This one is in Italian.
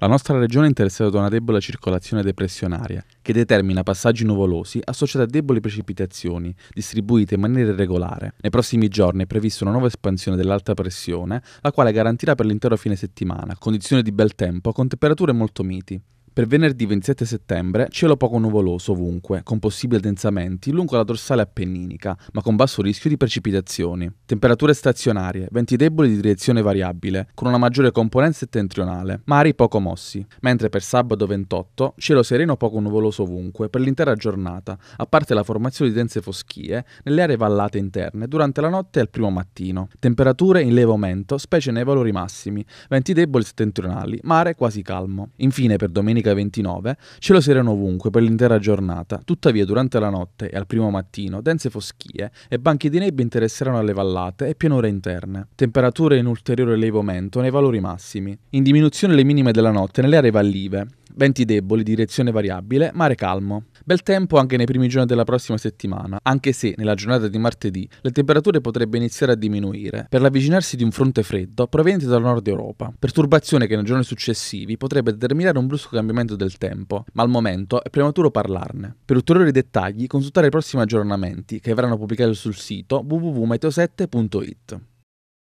La nostra regione è interessata da una debole circolazione depressionaria, che determina passaggi nuvolosi associati a deboli precipitazioni, distribuite in maniera irregolare. Nei prossimi giorni è prevista una nuova espansione dell'alta pressione, la quale garantirà per l'intero fine settimana condizioni di bel tempo con temperature molto miti. Per venerdì 27 settembre cielo poco nuvoloso ovunque, con possibili addensamenti lungo la dorsale appenninica, ma con basso rischio di precipitazioni. Temperature stazionarie, venti deboli di direzione variabile, con una maggiore componente settentrionale, mari poco mossi, mentre per sabato 28 cielo sereno poco nuvoloso ovunque per l'intera giornata, a parte la formazione di dense foschie nelle aree vallate interne durante la notte e il primo mattino. Temperature in lieve aumento, specie nei valori massimi, venti deboli settentrionali, mare quasi calmo. Infine per domenica Repubblica 29, cielo sereno ovunque per l'intera giornata, tuttavia durante la notte e al primo mattino dense foschie e banchi di nebbia interesseranno alle vallate e pianure interne, temperature in ulteriore lievamento nei valori massimi, in diminuzione le minime della notte nelle aree vallive, Venti deboli, direzione variabile, mare calmo. Bel tempo anche nei primi giorni della prossima settimana, anche se nella giornata di martedì le temperature potrebbero iniziare a diminuire per l'avvicinarsi di un fronte freddo proveniente dal nord Europa. Perturbazione che nei giorni successivi potrebbe determinare un brusco cambiamento del tempo, ma al momento è prematuro parlarne. Per ulteriori dettagli consultare i prossimi aggiornamenti che verranno pubblicati sul sito www.meteo7.it.